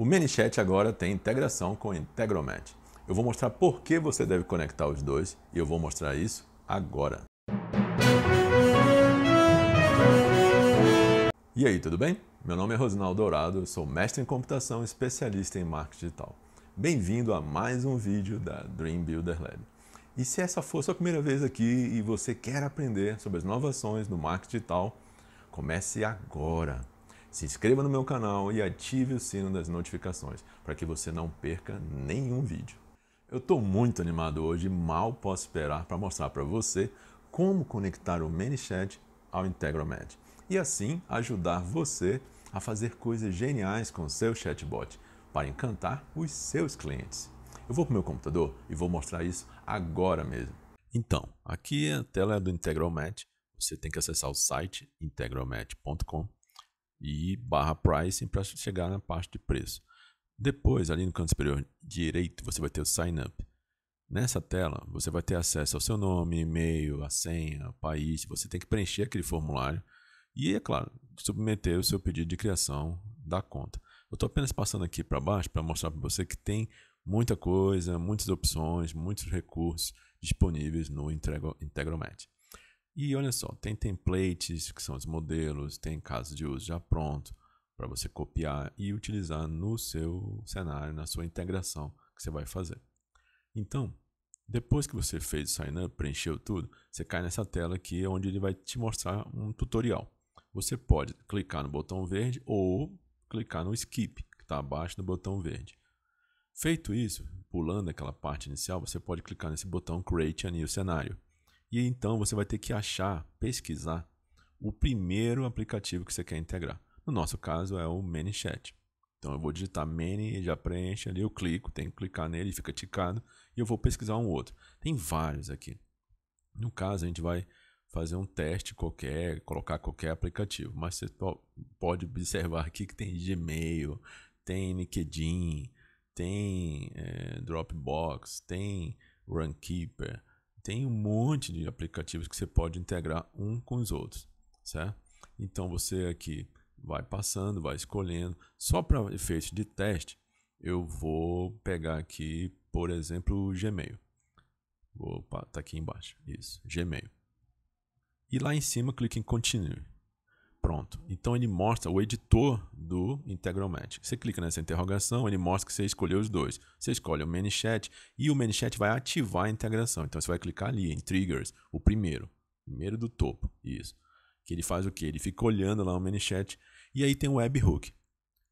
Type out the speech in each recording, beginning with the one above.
O ManyChat agora tem integração com o Integromat. Eu vou mostrar por que você deve conectar os dois e eu vou mostrar isso agora. E aí, tudo bem? Meu nome é Rosinaldo Dourado, sou mestre em computação e especialista em marketing digital. Bem-vindo a mais um vídeo da Dream Builder Lab. E se essa for a sua primeira vez aqui e você quer aprender sobre as inovações do marketing digital, comece agora. Se inscreva no meu canal e ative o sino das notificações para que você não perca nenhum vídeo. Eu estou muito animado hoje e mal posso esperar para mostrar para você como conectar o ManyChat ao Integromat e assim ajudar você a fazer coisas geniais com seu chatbot para encantar os seus clientes. Eu vou para o meu computador e vou mostrar isso agora mesmo. Então, aqui a tela é do Integromat. Você tem que acessar o site integromat.com e barra pricing para chegar na parte de preço. Depois, ali no canto superior direito, você vai ter o sign up. Nessa tela, você vai ter acesso ao seu nome, e-mail, a senha, país. Você tem que preencher aquele formulário e, é claro, submeter o seu pedido de criação da conta. Eu estou apenas passando aqui para baixo para mostrar para você que tem muita coisa, muitas opções, muitos recursos disponíveis no Integromat. E olha só, tem templates, que são os modelos, tem casos de uso já pronto para você copiar e utilizar no seu cenário, na sua integração que você vai fazer. Então, depois que você fez o sign-up, preencheu tudo, você cai nessa tela aqui é onde ele vai te mostrar um tutorial. Você pode clicar no botão verde ou clicar no skip, que está abaixo do botão verde. Feito isso, pulando aquela parte inicial, você pode clicar nesse botão Create a New Scenario. E então você vai ter que achar, pesquisar o primeiro aplicativo que você quer integrar. No nosso caso é o ManyChat. Então eu vou digitar Many e já preenche ali, eu clico, tenho que clicar nele, fica ticado e eu vou pesquisar um outro. Tem vários aqui. No caso a gente vai fazer um teste qualquer, colocar qualquer aplicativo, mas você pode observar aqui que tem Gmail, tem LinkedIn, tem é, Dropbox, tem Runkeeper, tem um monte de aplicativos que você pode integrar um com os outros, certo? Então você aqui vai passando, vai escolhendo. Só para efeito de teste, eu vou pegar aqui, por exemplo, o Gmail. Opa, tá aqui embaixo. Isso, Gmail. E lá em cima, clique em Continue pronto. Então ele mostra o editor do Integromat. Você clica nessa interrogação, ele mostra que você escolheu os dois. Você escolhe o ManyChat e o ManyChat vai ativar a integração. Então você vai clicar ali em Triggers, o primeiro. Primeiro do topo, isso. Que ele faz o quê? Ele fica olhando lá o ManyChat e aí tem o webhook.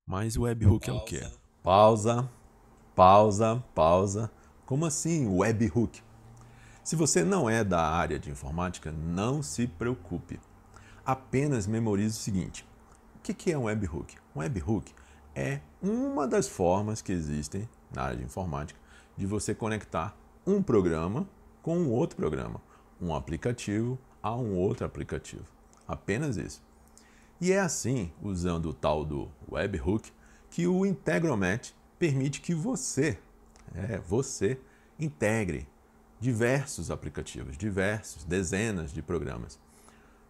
Mas o webhook pausa. é o quê? Pausa, pausa, pausa. Como assim webhook? Se você não é da área de informática, não se preocupe apenas memorize o seguinte: o que é um webhook? Um webhook é uma das formas que existem na área de informática de você conectar um programa com um outro programa, um aplicativo a um outro aplicativo. Apenas isso. E é assim, usando o tal do webhook, que o Integromat permite que você, é, você integre diversos aplicativos, diversos, dezenas de programas.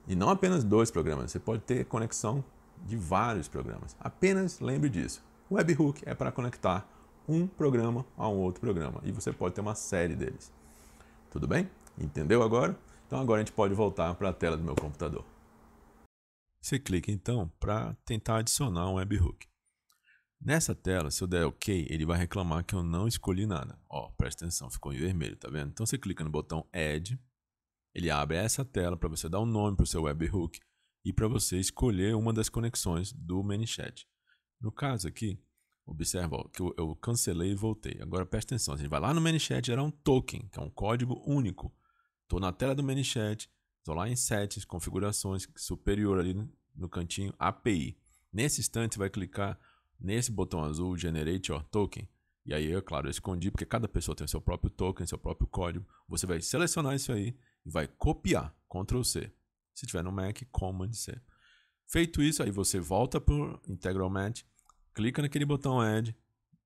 E não apenas dois programas, você pode ter conexão de vários programas. Apenas lembre disso. O webhook é para conectar um programa a um outro programa e você pode ter uma série deles. Tudo bem? Entendeu agora? Então agora a gente pode voltar para a tela do meu computador. Você clica então para tentar adicionar um webhook. Nessa tela, se eu der OK, ele vai reclamar que eu não escolhi nada. Ó, presta atenção, ficou em vermelho, tá vendo? Então você clica no botão Add ele abre essa tela para você dar um nome para o seu webhook e para você escolher uma das conexões do ManyChat. No caso aqui, observa ó, que eu, eu, cancelei e voltei. Agora presta atenção, a gente vai lá no ManyChat gerar um token, que é um código único. Estou na tela do ManyChat, estou lá em settings, configurações, superior ali no, cantinho, API. Nesse instante, você vai clicar nesse botão azul, Generate Your Token. E aí, é claro, eu escondi, porque cada pessoa tem o seu próprio token, seu próprio código. Você vai selecionar isso aí e vai copiar, Ctrl C. Se tiver no Mac, Command C. Feito isso, aí você volta para o Integral Match, clica naquele botão Add,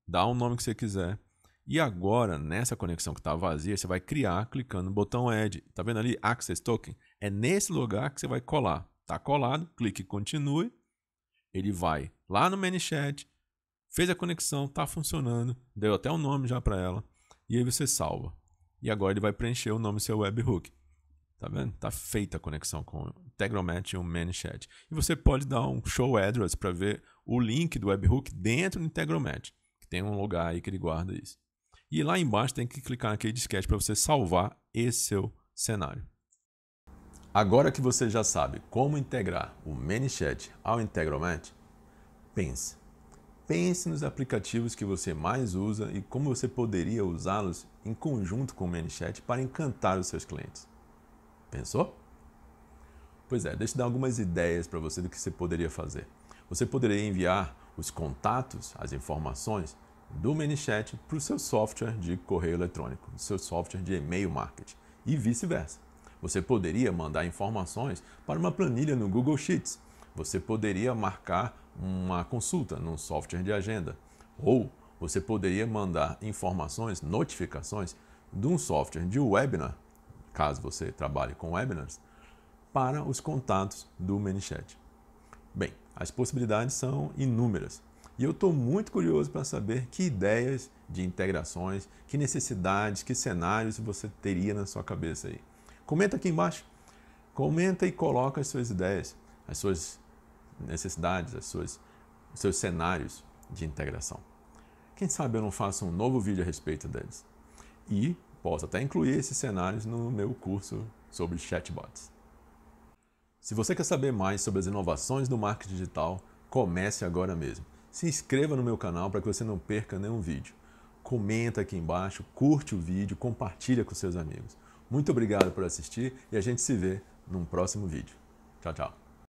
dá o nome que você quiser. E agora, nessa conexão que está vazia, você vai criar clicando no botão Add. Tá vendo ali? Access Token. É nesse lugar que você vai colar. Tá colado, clique Continue. Ele vai lá no ManyChat, fez a conexão, está funcionando, deu até o um nome já para ela. E aí você salva. E agora ele vai preencher o nome do seu webhook. Tá vendo? Tá feita a conexão com o Integromat e o ManyChat. E você pode dar um show address para ver o link do webhook dentro do Integromat, que tem um lugar aí que ele guarda isso. E lá embaixo tem que clicar naquele disquete para você salvar esse seu cenário. Agora que você já sabe como integrar o ManyChat ao Integromat, pense. Pense nos aplicativos que você mais usa e como você poderia usá-los em conjunto com o ManyChat para encantar os seus clientes. Pensou? Pois é, deixa eu dar algumas ideias para você do que você poderia fazer. Você poderia enviar os contatos, as informações do ManyChat para o seu software de correio eletrônico, do seu software de e-mail marketing e vice-versa. Você poderia mandar informações para uma planilha no Google Sheets. Você poderia marcar uma consulta num software de agenda. Ou você poderia mandar informações, notificações de um software de webinar caso você trabalhe com webinars, para os contatos do ManyChat. Bem, as possibilidades são inúmeras e eu estou muito curioso para saber que ideias de integrações, que necessidades, que cenários você teria na sua cabeça aí. Comenta aqui embaixo, comenta e coloca as suas ideias, as suas necessidades, as suas, os seus cenários de integração. Quem sabe eu não faço um novo vídeo a respeito deles. E Posso até incluir esses cenários no meu curso sobre chatbots. Se você quer saber mais sobre as inovações do marketing digital, comece agora mesmo. Se inscreva no meu canal para que você não perca nenhum vídeo. Comenta aqui embaixo, curte o vídeo, compartilha com seus amigos. Muito obrigado por assistir e a gente se vê num próximo vídeo. Tchau, tchau.